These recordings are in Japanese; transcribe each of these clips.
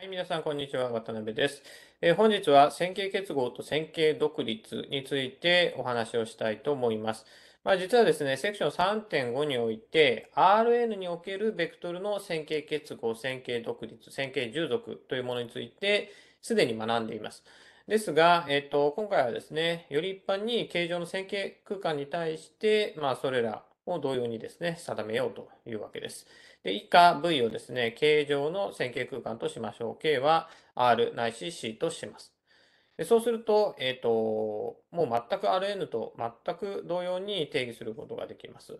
はい、皆さん、こんにちは。渡辺です。えー、本日は線形結合と線形独立についてお話をしたいと思います。まあ、実はですね、セクション3.5において、Rn におけるベクトルの線形結合、線形独立、線形従属というものについて、すでに学んでいます。ですが、えっ、と、今回はですね、より一般に形状の線形空間に対して、まあ、それらを同様にですね、定めようというわけです。で、以下 V をですね、形状の線形空間としましょう。K は R ないし C とします。でそうすると、えっ、ー、と、もう全く RN と全く同様に定義することができます。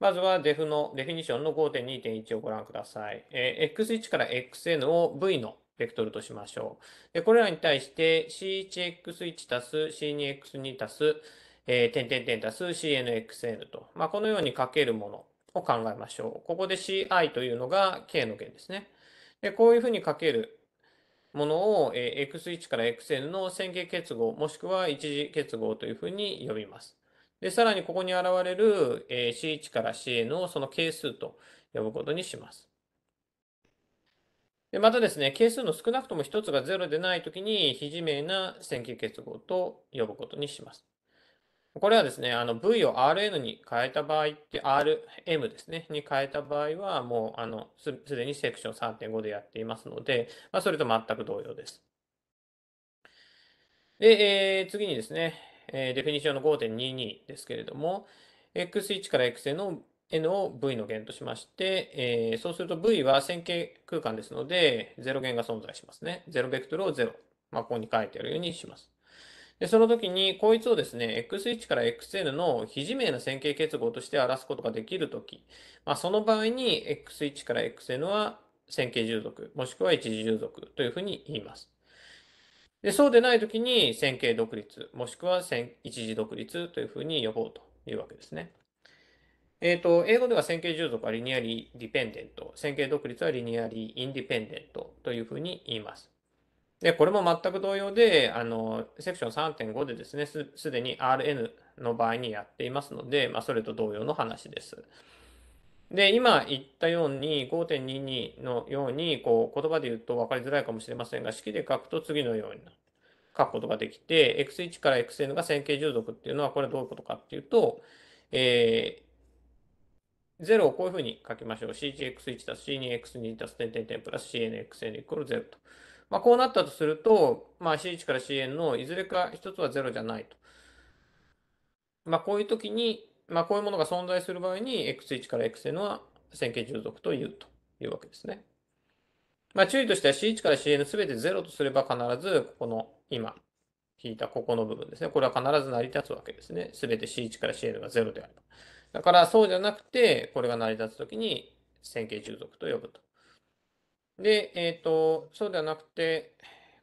まずは DEF のデフィニションの5.2.1をご覧ください。えー、X1 から XN を V のベクトルとしましょう。でこれらに対して C1X1 たす C2X2 たすえー、点点点足す c n x n と、まあ、このようにかけるものを考えましょう。ここで CI というのが K の弦ですね。で、こういうふうにかけるものを、えー、X1 から XN の線形結合、もしくは一次結合というふうに呼びます。で、さらにここに現れる、えー、C1 から CN をその係数と呼ぶことにします。でまたですね、係数の少なくとも1つが0でないときに、非自明な線形結合と呼ぶことにします。これはですね、あの V を Rn に変えた場合って、Rm ですね、に変えた場合は、もうあのすでにセクション3.5でやっていますので、まあ、それと全く同様です。で、えー、次にですね、えー、デフィニッションの5.22ですけれども、x1 から xn を n を v の弦としまして、えー、そうすると v は線形空間ですので、0弦が存在しますね。0ベクトルを0、まあ、ここに書いてあるようにします。で、その時に、こいつをですね、X1 から XN の非自明な線形結合として表すことができるとき、まあ、その場合に X1 から XN は線形従属、もしくは一次従属というふうに言います。で、そうでないときに線形独立、もしくは一次独立というふうに呼ぼうというわけですね。えっ、ー、と、英語では線形従属はリニアリーディペンデント、線形独立はリニアリーインディペンデントというふうに言います。で、これも全く同様で、あの、セクション3.5でですね、すでに RN の場合にやっていますので、まあ、それと同様の話です。で、今言ったように、5.22のように、こう、言葉で言うと分かりづらいかもしれませんが、式で書くと次のように書くことができて、X1 から XN が線形従属っていうのは、これどういうことかっていうと、えー0をこういうふうに書きましょう。CGX1 たす C2X2 たす点点点プラス CNXN イコール0と。まあ、こうなったとすると、まあ、C1 から Cn のいずれか一つは0じゃないと。まあ、こういう時に、まあ、こういうものが存在する場合に、x1 から xn は線形従属というというわけですね。まあ、注意としては C1 から Cn 全て0とすれば必ず、ここの今引いたここの部分ですね。これは必ず成り立つわけですね。全て C1 から Cn が0であれば。だからそうじゃなくて、これが成り立つときに線形従属と呼ぶとで、えっ、ー、と、そうではなくて、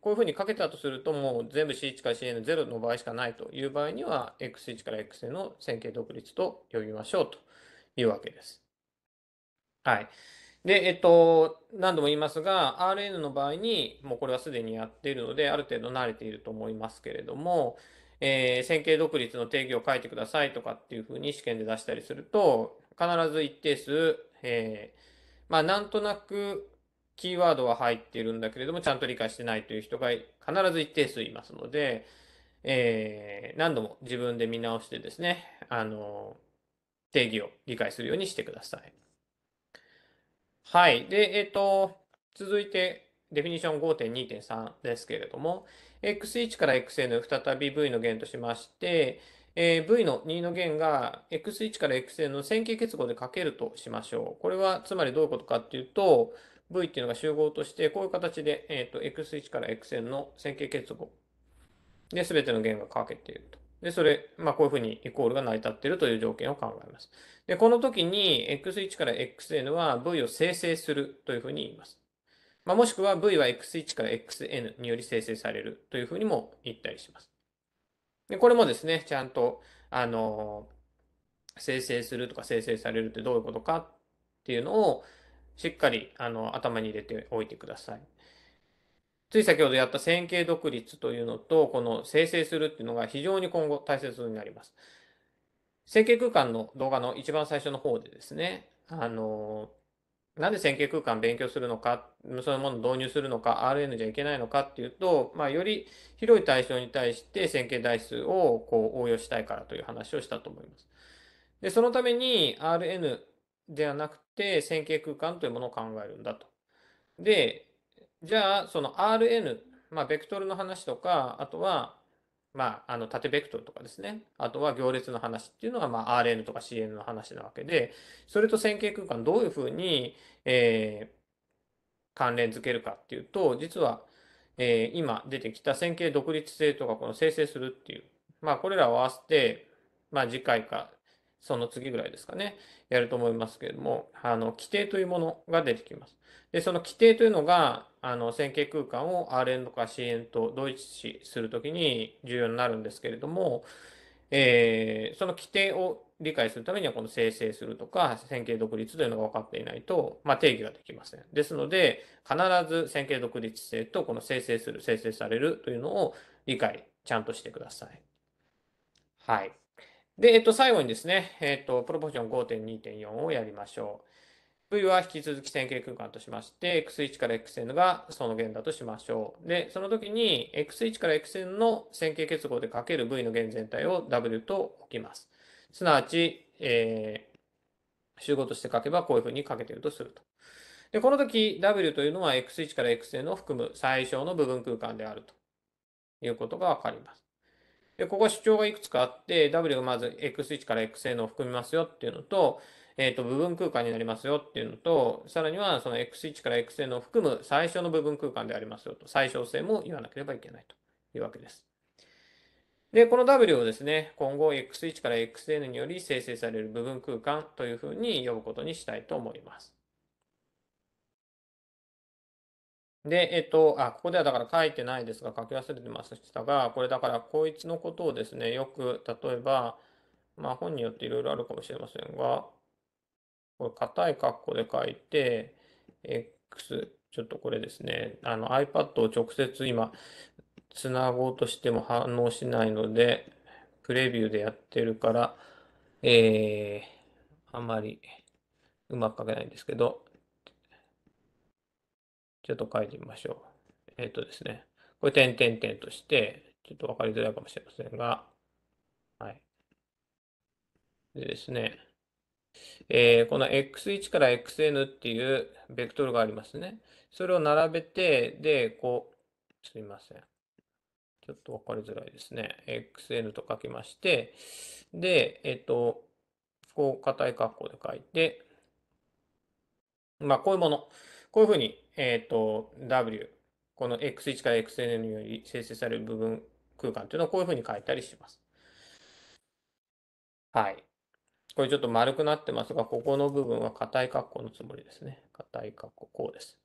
こういうふうにかけたとすると、もう全部 C1 から Cn 0の場合しかないという場合には、X1 から Xn の線形独立と呼びましょうというわけです。はい。で、えっと、何度も言いますが、Rn の場合に、もうこれはすでにやっているので、ある程度慣れていると思いますけれども、えー、線形独立の定義を書いてくださいとかっていうふうに試験で出したりすると、必ず一定数、えー、まあ、なんとなくキーワードは入っているんだけれども、ちゃんと理解してないという人が必ず一定数いますので、えー、何度も自分で見直してですね、あの、定義を理解するようにしてください。はい。で、えっ、ー、と、続いて、デフィニション5.2.3ですけれども、x1 から xn 再び v の弦としまして、えー、v の2の弦が x1 から xn の線形結合でかけるとしましょう。これはつまりどういうことかっていうと、V っていうのが集合として、こういう形で、えっ、ー、と、X1 から Xn の線形結合で、すべての弦がかけていると。で、それ、まあ、こういうふうにイコールが成り立っているという条件を考えます。で、この時に X1 から Xn は V を生成するというふうに言います。まあ、もしくは V は X1 から Xn により生成されるというふうにも言ったりします。で、これもですね、ちゃんと、あの生成するとか生成されるってどういうことかっていうのを、しっかりあの頭に入れておいてください。つい先ほどやった線形独立というのと、この生成するっていうのが非常に今後大切になります。線形空間の動画の一番最初の方でですね、あの、なんで線形空間勉強するのか、そういうものを導入するのか、RN じゃいけないのかっていうと、まあ、より広い対象に対して線形代数をこう応用したいからという話をしたと思います。で、そのために RN ではなくて線形空間というものを考えるんだと。で、じゃあその Rn、まあ、ベクトルの話とか、あとは、まあ、あの縦ベクトルとかですね、あとは行列の話っていうのが、まあ、Rn とか Cn の話なわけで、それと線形空間どういうふうに、えー、関連づけるかっていうと、実は、えー、今出てきた線形独立性とかこの生成するっていう、まあ、これらを合わせて、まあ、次回かその次ぐらいですかね、やると思いますけれども、あの、規定というものが出てきます。で、その規定というのが、あの、線形空間を Rn とか Cn と同一視するときに重要になるんですけれども、えー、その規定を理解するためには、この生成するとか、線形独立というのが分かっていないと、まあ、定義ができません。ですので、必ず線形独立性と、この生成する、生成されるというのを理解、ちゃんとしてください。はい。で、えっと、最後にですね、えっと、プロポーション5.2.4をやりましょう。V は引き続き線形空間としまして、X1 から Xn がその弦だとしましょう。で、その時に X1 から Xn の線形結合でかける V の弦全体を W と置きます。すなわち、えー、集合として書けばこういうふうに書けてるとすると。で、この時 W というのは X1 から Xn を含む最小の部分空間であるということがわかります。で、ここは主張がいくつかあって、W がまず X1 から X n を含みますよっていうのと、えっ、ー、と、部分空間になりますよっていうのと、さらにはその X1 から X n を含む最小の部分空間でありますよと、最小性も言わなければいけないというわけです。で、この W をですね、今後 X1 から XN により生成される部分空間というふうに呼ぶことにしたいと思います。で、えっと、あ、ここではだから書いてないですが、書き忘れてましたが、これだから、こいつのことをですね、よく、例えば、まあ本によっていろいろあるかもしれませんが、これ、硬い括弧で書いて、X、ちょっとこれですね、あの iPad を直接今、つなごうとしても反応しないので、プレビューでやってるから、えー、あまりうまく書けないんですけど、ちょっと書いてみましょう。えっ、ー、とですね、これ点点点として、ちょっと分かりづらいかもしれませんが、はい。でですね、えー、この x1 から xn っていうベクトルがありますね。それを並べて、で、こう、すみません。ちょっと分かりづらいですね。xn と書きまして、で、えっ、ー、と、こう、硬い格好で書いて、まあ、こういうもの。こういうふうに、えっ、ー、と、W、この X1 から XN により生成される部分空間というのはこういうふうに書いたりします。はい。これちょっと丸くなってますが、ここの部分は硬い括弧のつもりですね。硬い括弧、こうです。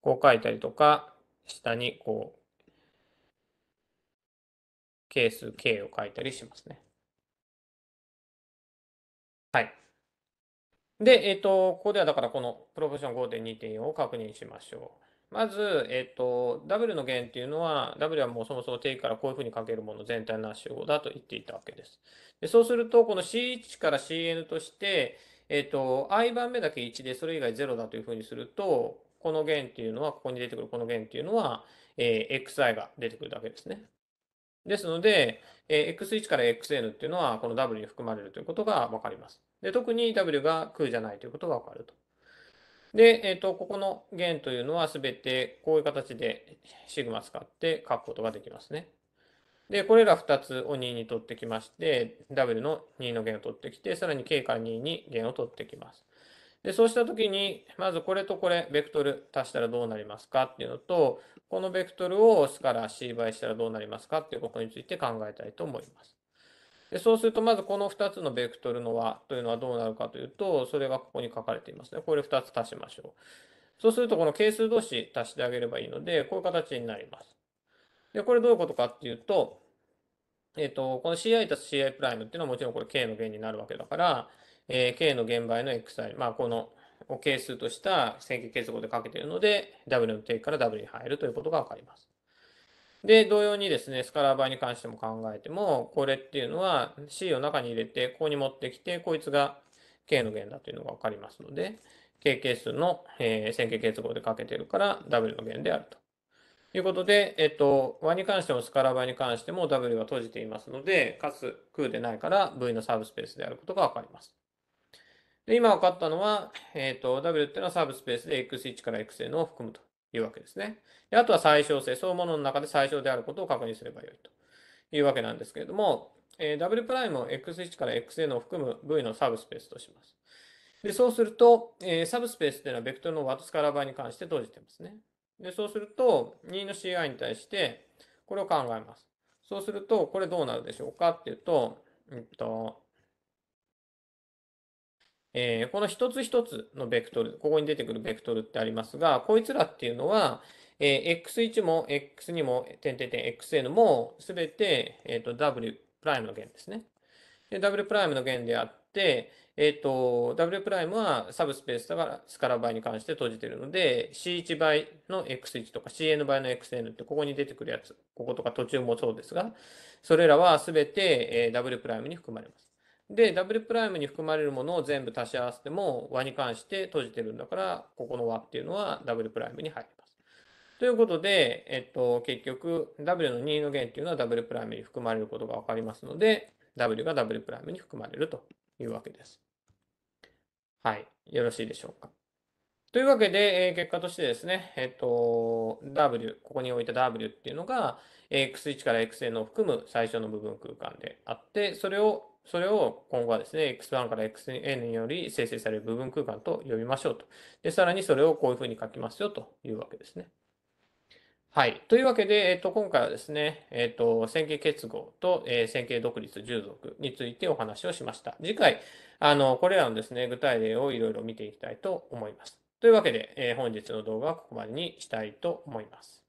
こう書いたりとか、下にこう、係数 K を書いたりしますね。はい。で、えっ、ー、と、ここではだからこのプロポーション5.2.4を確認しましょう。まず、えっ、ー、と、W の弦っていうのは、W はもうそもそも定義からこういうふうに書けるもの全体の集合だと言っていたわけです。でそうすると、この C1 から Cn として、えっ、ー、と、i 番目だけ1で、それ以外0だというふうにすると、この弦っていうのは、ここに出てくるこの弦っていうのは、えー、xi が出てくるだけですね。ですので、えー、x1 から xn っていうのは、この W に含まれるということがわかります。で特に W が空じゃないということがわかると。で、えっ、ー、と、ここの弦というのは全てこういう形でシグマ使って書くことができますね。で、これら2つを2に取ってきまして、W の2の弦を取ってきて、さらに K から2に弦を取ってきます。で、そうしたときに、まずこれとこれ、ベクトル足したらどうなりますかっていうのと、このベクトルを S から C 倍したらどうなりますかっていうことについて考えたいと思います。でそうすると、まずこの2つのベクトルの和というのはどうなるかというと、それがここに書かれていますね。これ2つ足しましょう。そうすると、この係数同士足してあげればいいので、こういう形になります。で、これどういうことかっていうと、えっ、ー、と、この ci たす ci プライムっていうのはもちろんこれ k の弦になるわけだから、えー、k の弦倍の xi、まあこのを係数とした線形結合でかけているので、w の定義から w に入るということがわかります。で、同様にですね、スカラー倍に関しても考えても、これっていうのは C を中に入れて、ここに持ってきて、こいつが K の弦だというのが分かりますので、K 係数の、えー、線形結合でかけてるから W の弦であると。いうことで、えっと、和に関してもスカラー倍に関しても W は閉じていますので、かつ空でないから V のサーブスペースであることが分かります。で今分かったのは、えっと、W っていうのはサーブスペースで X1 から X n を含むと。いうわけですね。であとは最小性、そういうものの中で最小であることを確認すればよいというわけなんですけれども、えー、W' を X1 から Xn を含む V のサブスペースとします。でそうすると、えー、サブスペースというのはベクトルのワットスカラー倍に関して閉じてますね。でそうすると、2の CI に対して、これを考えます。そうすると、これどうなるでしょうかっていうと、えっと、えー、この一つ一つのベクトル、ここに出てくるベクトルってありますが、こいつらっていうのは、えー、x1 も x2 も、点点点 xn も、すべて、えっ、ー、と、w プライムの弦ですね。で、w プライムの弦であって、えっ、ー、と、w プライムはサブスペースだからスカラ倍に関して閉じてるので、c1 倍の x1 とか cn 倍の xn ってここに出てくるやつ、こことか途中もそうですが、それらはすべて、えー、w プライムに含まれます。で、ダブルプライムに含まれるものを全部足し合わせても、和に関して閉じてるんだから、ここの和っていうのはダブルプライムに入ります。ということで、えっと、結局、W の2の弦っていうのはダブルプライムに含まれることが分かりますので、W がダブルプライムに含まれるというわけです。はい。よろしいでしょうか。というわけで、え結果としてですね、えっと、W、ここに置いた W っていうのが、X1 から XN を含む最初の部分空間であって、それをそれを今後はですね、x1 から xn により生成される部分空間と呼びましょうと。で、さらにそれをこういうふうに書きますよというわけですね。はい。というわけで、えっと、今回はですね、えっと、線形結合と、えー、線形独立従属についてお話をしました。次回、あの、これらのですね、具体例をいろいろ見ていきたいと思います。というわけで、えー、本日の動画はここまでにしたいと思います。